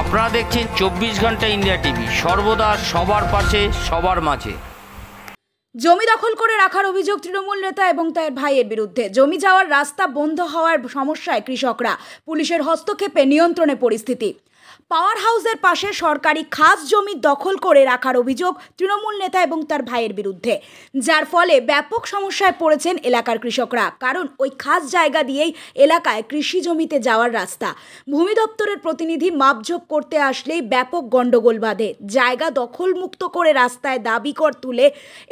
আপনারা দেখছেন চব্বিশ ঘন্টা ইন্ডিয়া টিভি সর্বদা সবার পাশে সবার মাঝে জমি দখল করে রাখার অভিযোগ তৃণমূল নেতা এবং তার ভাইয়ের বিরুদ্ধে জমি যাওয়ার রাস্তা বন্ধ হওয়ার সমস্যায় কৃষকরা পুলিশের হস্তক্ষেপে নিয়ন্ত্রণে পরিস্থিতি পাওয়ার হাউসের পাশে সরকারি খাস জমি দখল করে রাখার অভিযোগ তৃণমূল নেতা এবং তার ভাইয়ের বিরুদ্ধে যার ফলে ব্যাপক সমস্যায় পড়েছেন এলাকার কৃষকরা কারণ ওই খাস জায়গা দিয়েই এলাকায় কৃষি জমিতে যাওয়ার রাস্তা ভূমি দপ্তরের প্রতিনিধি মাপঝোপ করতে আসলেই ব্যাপক গণ্ডগোল বাঁধে জায়গা দখলমুক্ত করে রাস্তায় দাবি কর তুলে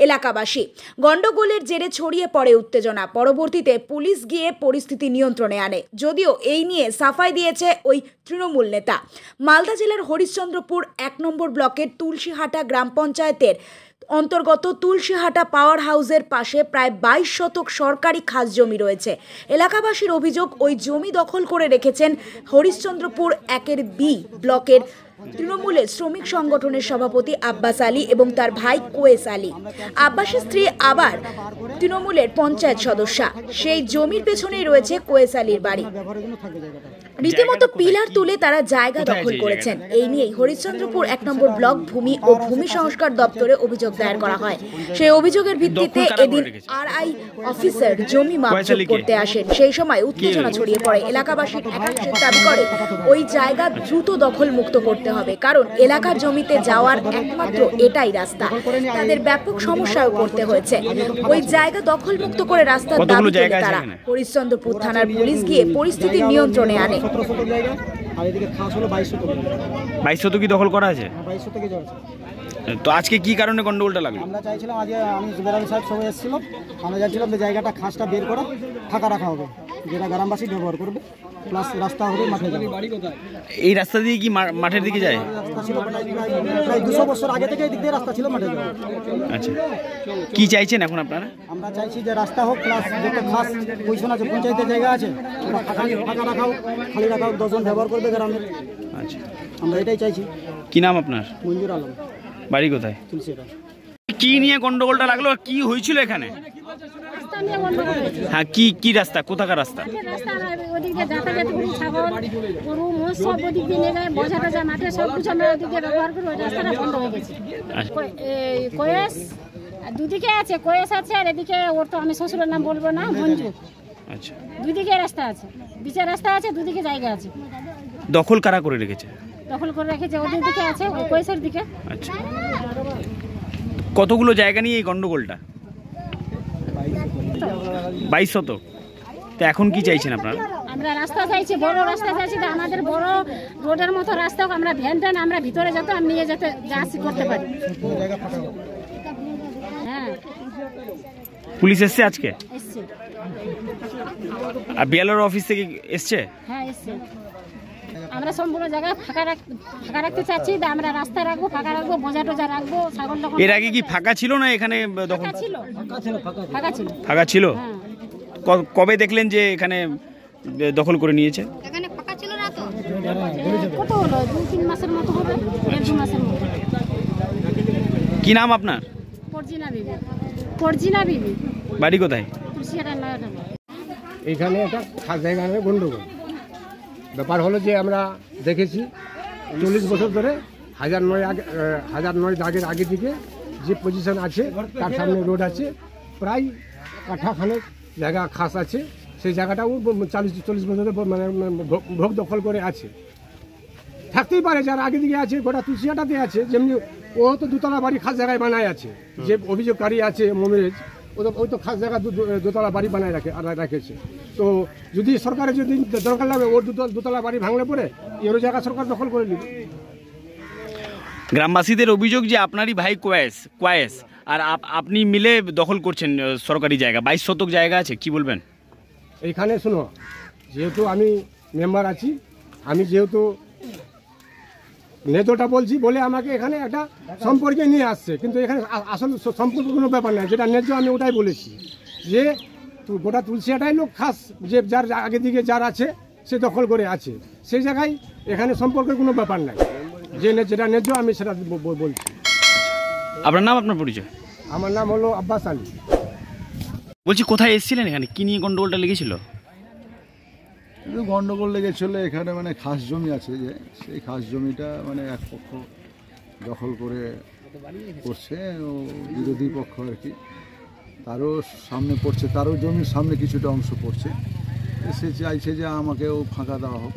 এলাকাবাসী গণ্ডগোলের জেরে ছড়িয়ে পড়ে উত্তেজনা পরবর্তীতে পুলিশ গিয়ে পরিস্থিতি নিয়ন্ত্রণে আনে যদিও এই নিয়ে সাফাই দিয়েছে ওই তৃণমূল নেতা মালদা জেলার হরিশ্চন্দ্রপুর এক নম্বর ব্লকের তুলসীহাটা গ্রাম পঞ্চায়েতের অন্তর্গত তুলসীহাটা পাওয়ার হাউসের পাশে প্রায় বাইশ শতক সরকারি খাস জমি রয়েছে এলাকাবাসীর অভিযোগ ওই জমি দখল করে রেখেছেন হরিশ্চন্দ্রপুর একের বি ব্লকের তৃণমূলের শ্রমিক সংগঠনের সভাপতি আব্বাস আলী এবং তার ভাই কোয়েস আলী আব্বাসের স্ত্রী আবার তৃণমূলের পঞ্চায়েত সদস্যা সেই জমির পেছনেই রয়েছে কোয়েস আলীর বাড়ি রীতিমতো পিলার তুলে তারা জায়গা দখল করেছেন এই নিয়েই হরিশ্চন্দ্রপুর এক নম্বর ব্লক ভূমি ও ভূমি সংস্কার দপ্তরে অভিযোগ দায়ের করা হয় সেই অভিযোগের ভিত্তিতে এদিন আরআই অফিসার জমি মাপজোক করতে আসেন সেই সময় উত্তেজনা ছড়িয়ে পড়ে এলাকাবাসী একাংশের দাবি করে ওই জায়গা দ্রুত দখল মুক্ত করতে হবে কারণ এলাকার জমিতে যাওয়ার একমাত্র এটাই রাস্তা তাদের ব্যাপক সমস্যায় পড়তে হয়েছে ওই জায়গা দখল মুক্ত করে রাস্তার দাবি তারা হরিশ্চন্দ্রপুর থানার পুলিশ গিয়ে পরিস্থিতি নিয়ন্ত্রণে আনে সতেরো শতক জায়গা আর এদিকে খাস হলো বাইশ শতক বাইশ শতকই দখল করা আছে হ্যাঁ, বাইশ শতকে আছে তো আজকে কি কারণে গন্ডগোলটা লাগলো আমরা চাইছিলাম আজকে আমি জুবের আলী সাহেব সবাই এসেছিলাম আমরা চাইছিলাম যে জায়গাটা খাসটা বের করা ফাঁকা রাখা হবে যেটা গ্রামবাসী ব্যবহার করবে প্লাস রাস্তা হবে মাঠে যাবে এই রাস্তা দিয়ে কি মাঠের দিকে যায় প্রায় দুশো বছর আগে থেকে এই দিক দিয়ে রাস্তা ছিল মাঠে যাওয়ার আচ্ছা কি চাইছেন এখন আপনারা আমরা চাইছি যে রাস্তা হোক প্লাস যেটা খাস পজিশন আছে পঞ্চায়েতের জায়গা আছে ওটা ফাঁকা হোক খালি রাখাও দশজন ব্যবহার করবে গ্রামের আচ্ছা আমরা এটাই চাইছি কি নাম আপনার মঞ্জুর আলম বাড়ি কোথায় তুলসীরা কি নিয়ে গন্ডগোলটা লাগলো কি হয়েছিল এখানে হ্যাঁ কি কি রাস্তা কোথাকার রাস্তা ওদিকে যাতায়াত সব ওদিক দিয়ে নিয়ে যায় মাঠে সব কিছু আমরা ওদিকে আচ্ছা। দুদিকে আছে কয়েস আছে আর এদিকে ওর তো আমি শ্বশুরের নাম বলবো না মঞ্জু আচ্ছা দুদিকে রাস্তা আছে বিচের রাস্তা আছে দুদিকে জায়গা আছে দখল কারা করে রেখেছে দখল করে রেখেছে ওদের দিকে আছে ও কয়েসের দিকে আচ্ছা কতগুলো জায়গা নিয়ে এই গন্ডগোলটা বাইশ শত তো এখন কি চাইছেন আপনারা আমরা রাস্তা চাইছি বড় রাস্তা চাইছি আমাদের বড় রোডের মতো রাস্তা আমরা ভ্যান ট্যান আমরা ভিতরে যেতে আমি নিয়ে যেতে যা করতে পারি হ্যাঁ পুলিশ এসছে আজকে আর বিএলআর অফিস থেকে এসছে হ্যাঁ এসছে আমরা সম্পূর্ণ জায়গা ফাঁকা রাখ ফাঁকা রাখতে চাচ্ছি আমরা রাস্তা রাখবো ফাঁকা রাখবো বোঝা টোজা রাখবো ছাগল এর আগে কি ফাঁকা ছিল না এখানে ফাঁকা ছিল ফাঁকা ছিল হ্যাঁ। কবে দেখলেন যে এখানে দখল করে নিয়েছে কি নাম আপনার বাড়ি কোথায় এখানে একটা গন্ডগোল ব্যাপার হলো যে আমরা দেখেছি চল্লিশ বছর ধরে হাজার নয় আগে হাজার নয় দাগের আগে থেকে যে পজিশন আছে তার সামনে রোড আছে প্রায় কাঠাখানেক জায়গা খাস আছে সেই জায়গাটাও চল্লিশ চল্লিশ বছর ধরে মানে, মানে ভোগ দখল করে আছে থাকতেই পারে যারা আগে দিকে আছে গোটা তুলসিয়াটাতে আছে যেমনি ও তো দুতলা বাড়ি খাস জায়গায় বানায় আছে যে অভিযোগকারী আছে মমিরেজ ওই তো খাস জায়গা দোতলা বাড়ি বানায় রাখে রাখেছে তো যদি সরকারের যদি দরকার লাগে ওর দোতলা বাড়ি ভাঙলে পরে এরও জায়গা সরকার দখল করে নিবে গ্রামবাসীদের অভিযোগ যে আপনারই ভাই কোয়েস কোয়েস আর আপনি মিলে দখল করছেন সরকারি জায়গা বাইশ শতক জায়গা আছে কি বলবেন এইখানে শুনো যেহেতু আমি মেম্বার আছি আমি যেহেতু নেতোটা বলছি বলে আমাকে এখানে একটা সম্পর্কে নিয়ে আসছে কিন্তু এখানে আসল সম্পর্ক কোনো ব্যাপার নাই যেটা ন্যায্য আমি ওটাই বলেছি যে গোটা তুলসী তুলসিয়াটাই লোক খাস যে যার আগে দিকে যার আছে সে দখল করে আছে সেই জায়গায় এখানে সম্পর্কের কোনো ব্যাপার নাই যে যেটা ন্যায্য আমি সেটা বলছি আপনার নাম আপনার পরিচয় আমার নাম হলো আব্বাস আলী বলছি কোথায় এসেছিলেন এখানে কী নিয়ে গন্ডগোলটা লেগেছিল কিন্তু গণ্ডগোল লেগেছিলো এখানে মানে খাস জমি আছে যে সেই খাস জমিটা মানে এক পক্ষ দখল করে করছে ও বিরোধী পক্ষ আর কি তারও সামনে পড়ছে তারও জমির সামনে কিছুটা অংশ পড়ছে সে চাইছে যে আমাকেও ফাঁকা দেওয়া হোক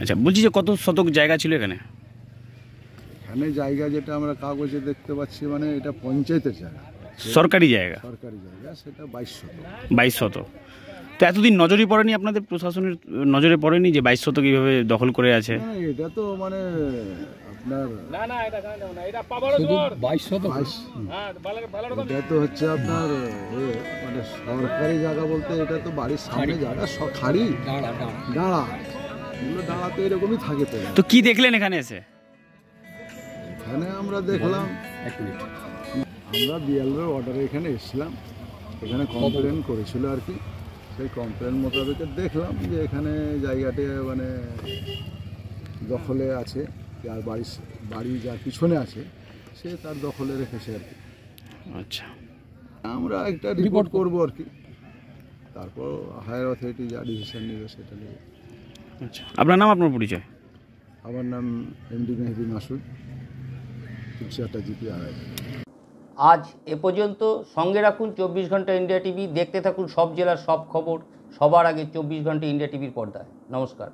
আচ্ছা বলছি যে কত শতক জায়গা ছিল এখানে এখানে জায়গা যেটা আমরা কাগজে দেখতে পাচ্ছি মানে এটা পঞ্চায়েতের জায়গা সরকারি জায়গা সরকারি জায়গা সেটা বাইশ শত বাইশ শত তো এতদিন নজরে পড়েনি আপনাদের প্রশাসনের নজরে পড়েনি যে বাইশ শত এইভাবে দখল করে আছে এটা তো মানে আপনার বাইশ হ্যাঁ, এটা তো হচ্ছে আপনার মানে সরকারি জায়গা বলতে এটা তো বাড়ির জায়গা দাঁড়া এরকমই থাকে তো কি দেখলেন এখানে এসে এখানে আমরা দেখলাম আমরা বিএলওর অর্ডারে এখানে এসেছিলাম এখানে কমপ্লেন করেছিল আর কি সেই কমপ্লেন মোতাবেকে দেখলাম যে এখানে জায়গাটি মানে দখলে আছে যার বাড়ি বাড়ি যার পিছনে আছে সে তার দখলে রেখেছে আর কি আচ্ছা আমরা একটা রিপোর্ট করব আর কি তারপর হায়ার অথরিটি যা ডিসিশন নেবে সেটা নিয়ে আচ্ছা আপনার নাম আপনার পরিচয় আমার নাম এমডি মেহেদি মাসুদ তুলসিয়াটা জিপি আড়াই আজ এ পর্যন্ত সঙ্গে রাখুন চব্বিশ ঘন্টা ইন্ডিয়া টিভি দেখতে থাকুন সব জেলার সব খবর সবার আগে চব্বিশ ঘন্টা ইন্ডিয়া টিভির পর্দায় নমস্কার